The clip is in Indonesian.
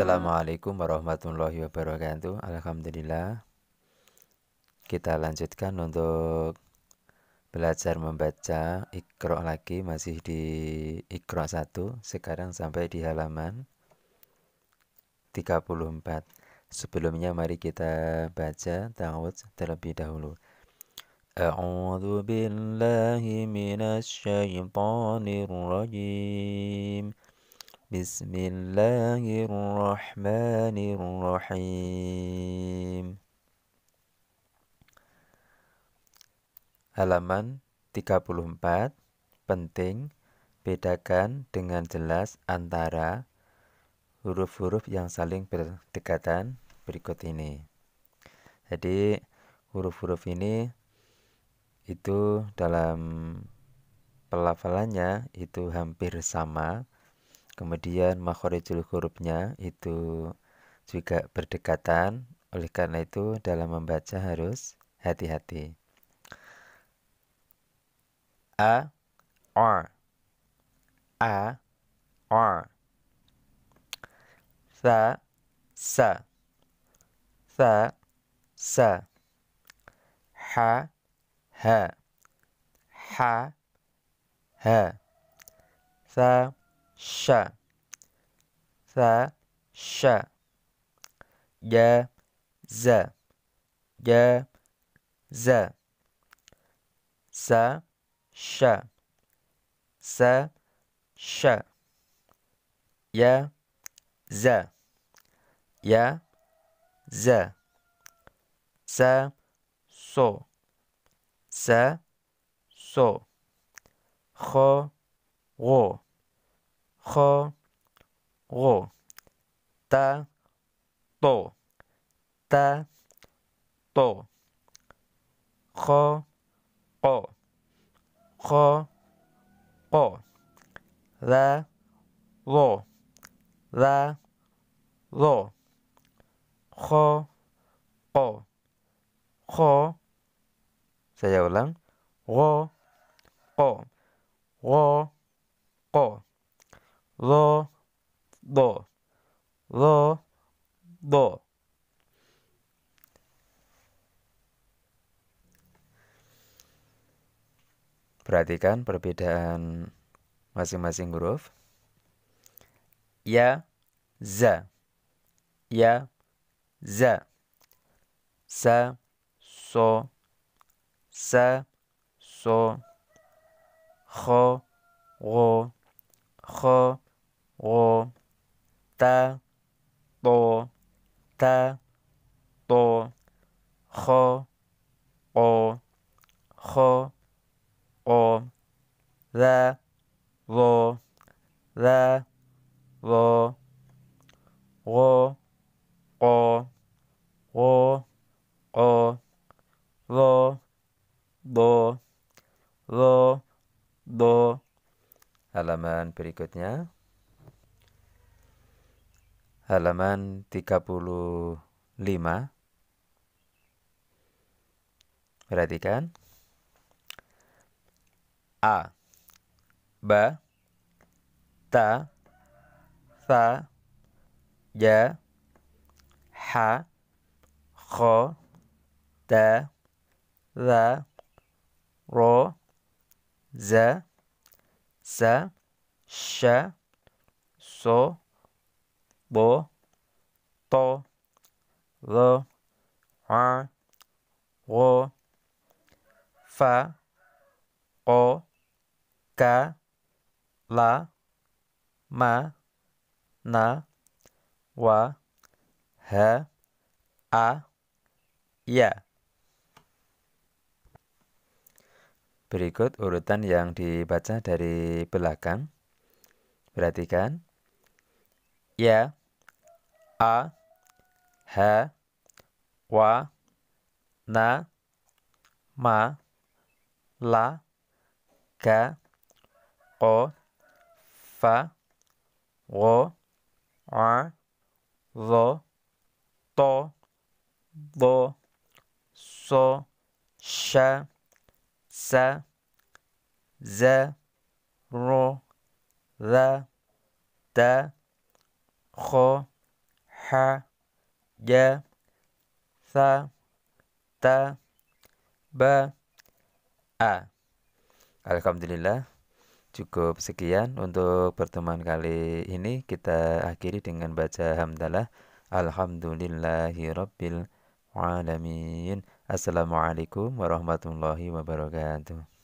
Assalamualaikum warahmatullahi wabarakatuh Alhamdulillah Kita lanjutkan untuk Belajar membaca Ikro lagi Masih di Ikro 1 Sekarang sampai di halaman 34 Sebelumnya mari kita baca Ta'ud terlebih dahulu A'udhu بسم الله الرحمن الرحيم Halaman 34 penting bedakan dengan jelas antara huruf-huruf yang saling berdekatan berikut ini. Jadi huruf-huruf ini itu dalam pelafalannya itu hampir sama kemudian makhorijul hurufnya itu juga berdekatan oleh karena itu dalam membaca harus hati-hati a r a r sa sa sa sa ha ha ha ha sa ş f ş g z g z s ş s ş y z y z s so s so xo ğo คอโรตาโตตาโตคอโอคอโอละโลละโลคอโอคอ saya ulang wo o wo o do do do do Perhatikan perbedaan masing-masing huruf. Ya, za. Ya, za. Sa, so. Sa, so. Kho, wo ho o ta to ta to ho o ho o la lo la lo wo o wo o lo do lo do halaman berikutnya halaman 35 perhatikan a ba ta sa ja ha kho ta za ro za sa sha so bo to le ar wo fa o ka la ma na wa he a ya Berikut urutan yang dibaca dari belakang. Perhatikan. Ya. a, ré, wa na, ma, la, ka o, fa, ro, ar, zo, to, do, so, sha, sa, ze ro, la, ta, خو ha ja sa ta ba a Alhamdulillah cukup sekian untuk pertemuan kali ini kita akhiri dengan baca hamdalah alhamdulillahirabbil alamin assalamualaikum warahmatullahi wabarakatuh